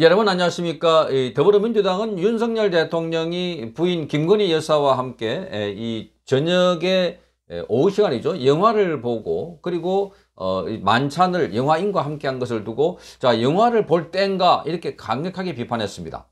여러분 안녕하십니까 더불어민주당은 윤석열 대통령이 부인 김건희 여사와 함께 이 저녁에 오후 시간이죠 영화를 보고 그리고 어, 만찬을 영화인과 함께 한 것을 두고 자 영화를 볼 땐가 이렇게 강력하게 비판했습니다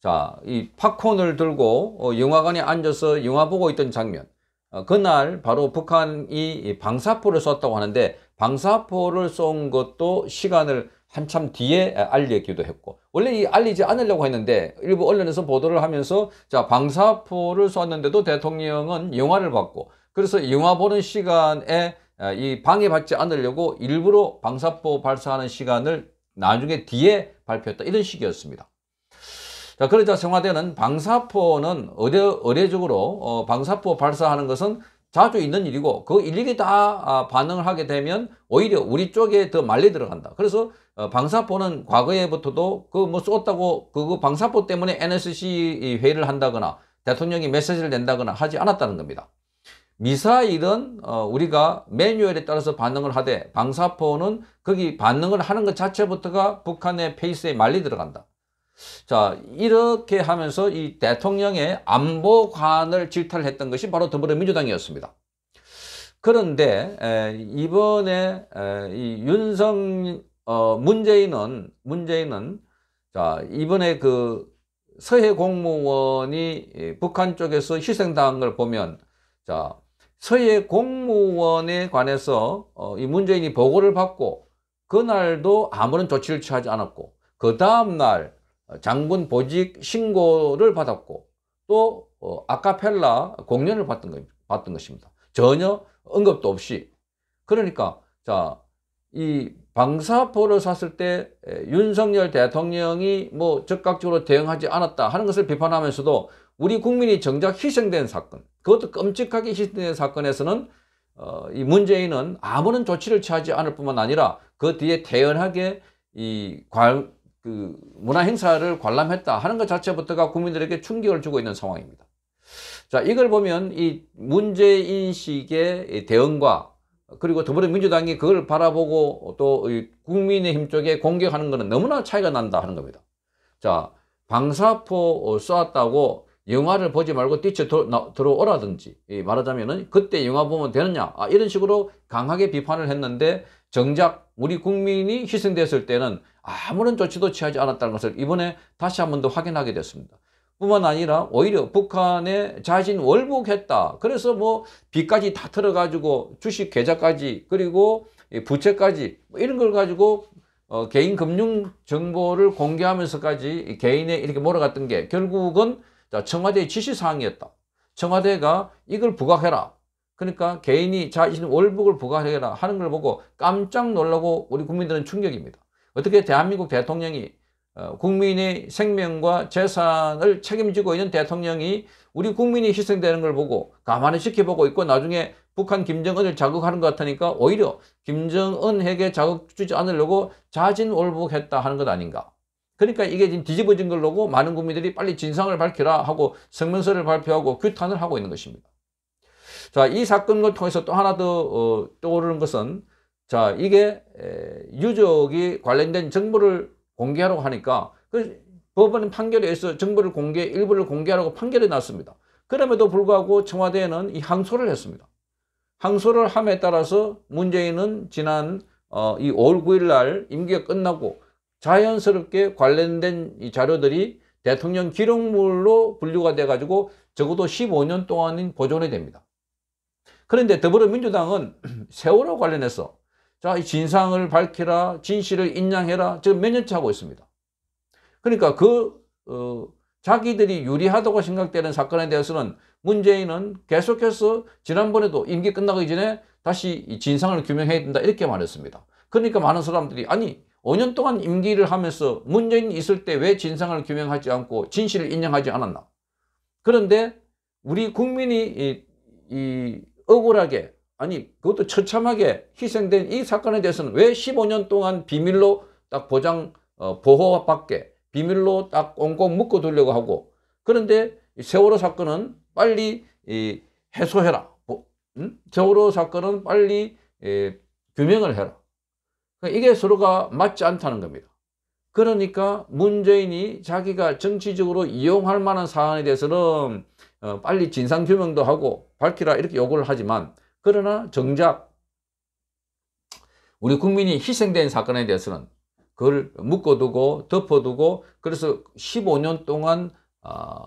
자 이 팝콘을 들고 어, 영화관에 앉아서 영화 보고 있던 장면 어, 그날 바로 북한이 방사포를 쐈다고 하는데 방사포를 쏜 것도 시간을 한참 뒤에 알리기도 했고 원래 이 알리지 않으려고 했는데 일부 언론에서 보도를 하면서 자 방사포를 쐈는데도 대통령은 영화를 봤고 그래서 영화 보는 시간에 이 방해받지 않으려고 일부러 방사포 발사하는 시간을 나중에 뒤에 발표했다 이런 식이었습니다. 자 그러자 청와대는 방사포는 의례, 적으로 어, 방사포 발사하는 것은 자주 있는 일이고 그 일일이 다 아, 반응을 하게 되면 오히려 우리 쪽에 더말리 들어간다. 그래서 어, 방사포는 과거에부터도 그 뭐 쏟다고 그 뭐 방사포 때문에 NSC 회의를 한다거나 대통령이 메시지를 낸다거나 하지 않았다는 겁니다. 미사일은 어, 우리가 매뉴얼에 따라서 반응을 하되 방사포는 거기 반응을 하는 것 자체부터가 북한의 페이스에 말리 들어간다. 자 이렇게 하면서 이 대통령의 안보관을 질타했던 를 것이 바로 더불어민주당이었습니다. 그런데 이번에 이 윤석 어, 문재인은 문재인은 자 이번에 그 서해 공무원이 북한 쪽에서 희생당한 걸 보면 자 서해 공무원에 관해서 어, 이 문재인이 보고를 받고 그날도 아무런 조치를 취하지 않았고 그 다음날 장군 보직 신고를 받았고 또 어, 아카펠라 공연을 봤던, 거, 봤던 것입니다. 전혀 언급도 없이 그러니까 자 이 방사포를 쐈을 때 윤석열 대통령이 뭐 적극적으로 대응하지 않았다 하는 것을 비판하면서도 우리 국민이 정작 희생된 사건 그것도 끔찍하게 희생된 사건에서는 어, 이 문재인은 아무런 조치를 취하지 않을 뿐만 아니라 그 뒤에 태연하게 이그 문화 행사를 관람했다 하는 것 자체부터가 국민들에게 충격을 주고 있는 상황입니다. 자, 이걸 보면 이 문제인식의 대응과 그리고 더불어민주당이 그걸 바라보고 또 국민의힘 쪽에 공격하는 것은 너무나 차이가 난다 하는 겁니다. 자, 방사포 쏘았다고 영화를 보지 말고 뛰쳐 들어오라든지 말하자면은 그때 영화 보면 되느냐 아, 이런 식으로 강하게 비판을 했는데 정작 우리 국민이 희생됐을 때는 아무런 조치도 취하지 않았다는 것을 이번에 다시 한 번 더 확인하게 됐습니다. 뿐만 아니라 오히려 북한에 자신 월북했다. 그래서 뭐 빚까지 다 털어가지고 주식 계좌까지 그리고 부채까지 뭐 이런 걸 가지고 어, 개인 금융 정보를 공개하면서까지 개인의 이렇게 몰아갔던 게 결국은 청와대의 지시사항이었다. 청와대가 이걸 부각해라. 그러니까 개인이 자신 월북을 부각해라 하는 걸 보고 깜짝 놀라고 우리 국민들은 충격입니다. 어떻게 대한민국 대통령이 어, 국민의 생명과 재산을 책임지고 있는 대통령이 우리 국민이 희생되는 걸 보고 가만히 지켜보고 있고 나중에 북한 김정은을 자극하는 것 같으니까 오히려 김정은에게 자극 주지 않으려고 자진올복했다 하는 것 아닌가. 그러니까 이게 지금 뒤집어진 걸로고 많은 국민들이 빨리 진상을 밝혀라 하고 성명서를 발표하고 규탄을 하고 있는 것입니다. 자, 이 사건을 통해서 또 하나 더 어, 떠오르는 것은 자, 이게 유족이 관련된 정보를 공개하라고 하니까 그 법원 판결에서 정보를 공개, 일부를 공개하라고 판결이 났습니다. 그럼에도 불구하고 청와대는 이 항소를 했습니다. 항소를 함에 따라서 문재인은 지난 어, 이 5월 9일 날 임기가 끝나고 자연스럽게 관련된 이 자료들이 대통령 기록물로 분류가 돼가지고 적어도 15년 동안 보존이 됩니다. 그런데 더불어민주당은 세월호 관련해서 자, 이 진상을 밝히라, 진실을 인양해라. 지금 몇 년째 하고 있습니다. 그러니까 그, 어, 자기들이 유리하다고 생각되는 사건에 대해서는 문재인은 계속해서 지난번에도 임기 끝나기 전에 다시 이 진상을 규명해야 된다 이렇게 말했습니다. 그러니까 많은 사람들이 아니 5년 동안 임기를 하면서 문재인이 있을 때 왜 진상을 규명하지 않고 진실을 인정하지 않았나. 그런데 우리 국민이 이, 이 억울하게 아니 그것도 처참하게 희생된 이 사건에 대해서는 왜 15년 동안 비밀로 딱 보장 어, 보호 밖에 비밀로 딱 꽁꽁 묶어 두려고 하고 그런데 세월호 사건은 빨리 이, 해소해라 뭐, 음? 세월호 사건은 빨리 예, 규명을 해라 그러니까 이게 서로가 맞지 않다는 겁니다 그러니까 문재인이 자기가 정치적으로 이용할 만한 사안에 대해서는 어, 빨리 진상규명도 하고 밝히라 이렇게 요구를 하지만 그러나 정작 우리 국민이 희생된 사건에 대해서는 그걸 묶어두고 덮어두고 그래서 15년 동안 어,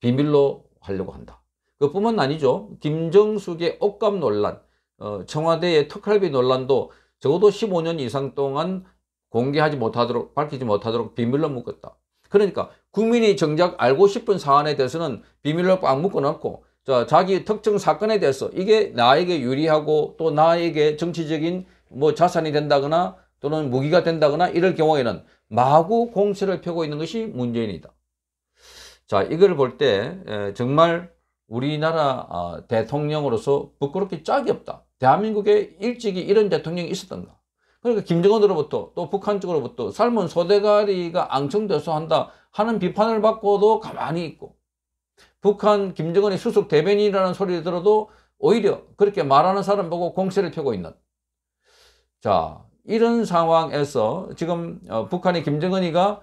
비밀로 하려고 한다. 그뿐만 아니죠. 김정숙의 억감 논란, 어, 청와대의 특활비 논란도 적어도 15년 이상 동안 공개하지 못하도록 밝히지 못하도록 비밀로 묶었다. 그러니까 국민이 정작 알고 싶은 사안에 대해서는 비밀로 꽉 묶어놨고 자, 자기 특정 사건에 대해서 이게 나에게 유리하고 또 나에게 정치적인 뭐 자산이 된다거나 또는 무기가 된다거나 이럴 경우에는 마구 공세를 펴고 있는 것이 문재인이다. 자, 이걸 볼 때 정말 우리나라 아, 대통령으로서 부끄럽게 짝이 없다. 대한민국에 일찍이 이런 대통령이 있었던가. 그러니까 김정은으로부터 또 북한 쪽으로부터 삶은 소대가리가 앙청돼서 한다 하는 비판을 받고도 가만히 있고 북한 김정은이 수석 대변인이라는 소리를 들어도 오히려 그렇게 말하는 사람 보고 공세를 펴고 있는 자 이런 상황에서 지금 어, 북한의 김정은이가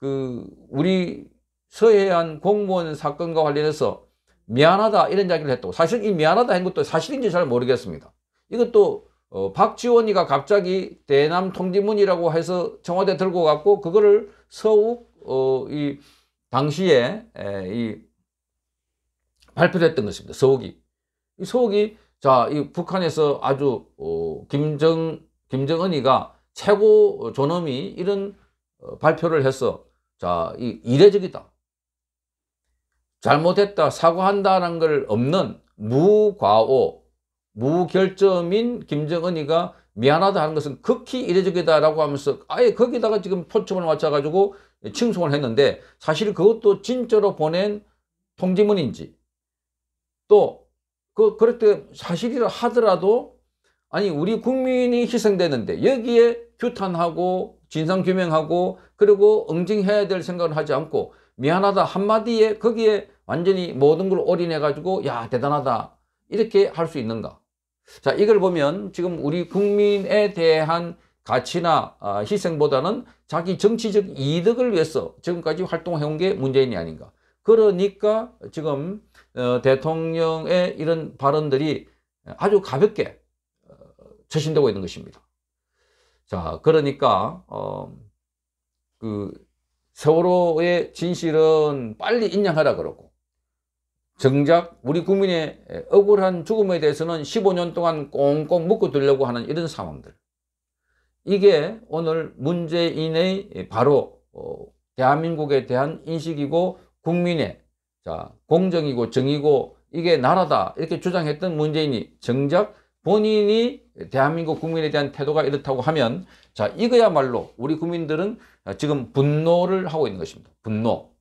그 우리 서해안 공무원 사건과 관련해서 미안하다 이런 이야기를 했다고 사실 이 미안하다 한 것도 사실인지 잘 모르겠습니다 이것도 어, 박지원이가 갑자기 대남 통지문이라고 해서 청와대 들고 갔고 그거를 서욱 어, 이 당시에 에, 이 발표를 했던 것입니다. 서옥이. 서옥이 자, 이 북한에서 아주 어, 김정 김정은이가 최고 존엄이 이런 어, 발표를 해서 자, 이 이례적이다. 잘못했다, 사과한다는 걸 없는 무과오, 무결점인 김정은이가 미안하다 하는 것은 극히 이례적이다라고 하면서 아예 거기다가 지금 포청을 맞춰가지고 칭송을 했는데 사실 그것도 진짜로 보낸 통지문인지 또 그, 그렇게 사실이라 하더라도 아니 우리 국민이 희생되는데 여기에 규탄하고 진상규명하고 그리고 응징해야 될 생각을 하지 않고 미안하다 한마디에 거기에 완전히 모든 걸 올인해 가지고 야 대단하다 이렇게 할 수 있는가 자 이걸 보면 지금 우리 국민에 대한 가치나 아, 희생보다는 자기 정치적 이득을 위해서 지금까지 활동해온 게 문재인이 아닌가 그러니까 지금 어, 대통령의 이런 발언들이 아주 가볍게 어, 처신되고 있는 것입니다. 자, 그러니까 어, 그 세월호의 진실은 빨리 인양하라 그러고 정작 우리 국민의 억울한 죽음에 대해서는 15년 동안 꽁꽁 묶어 두려고 하는 이런 상황들 이게 오늘 문재인의 바로 어, 대한민국에 대한 인식이고 국민의 자 공정이고 정의고 이게 나라다 이렇게 주장했던 문재인이 정작 본인이 대한민국 국민에 대한 태도가 이렇다고 하면 자 이거야말로 우리 국민들은 지금 분노를 하고 있는 것입니다. 분노.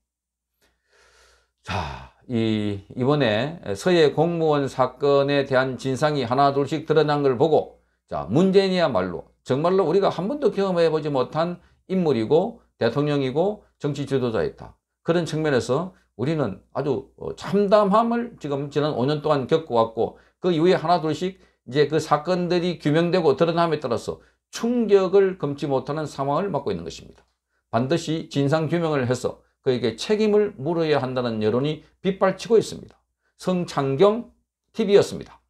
자, 이 이번에 서해 공무원 사건에 대한 진상이 하나 둘씩 드러난 걸 보고 자 문재인이야말로 정말로 우리가 한 번도 경험해 보지 못한 인물이고 대통령이고 정치 지도자였다. 그런 측면에서 우리는 아주 어, 참담함을 지금 지난 5년 동안 겪어왔고 그 이후에 하나둘씩 이제 그 사건들이 규명되고 드러남에 따라서 충격을 금치 못하는 상황을 맞고 있는 것입니다. 반드시 진상규명을 해서 그에게 책임을 물어야 한다는 여론이 빗발치고 있습니다. 성창경 TV였습니다.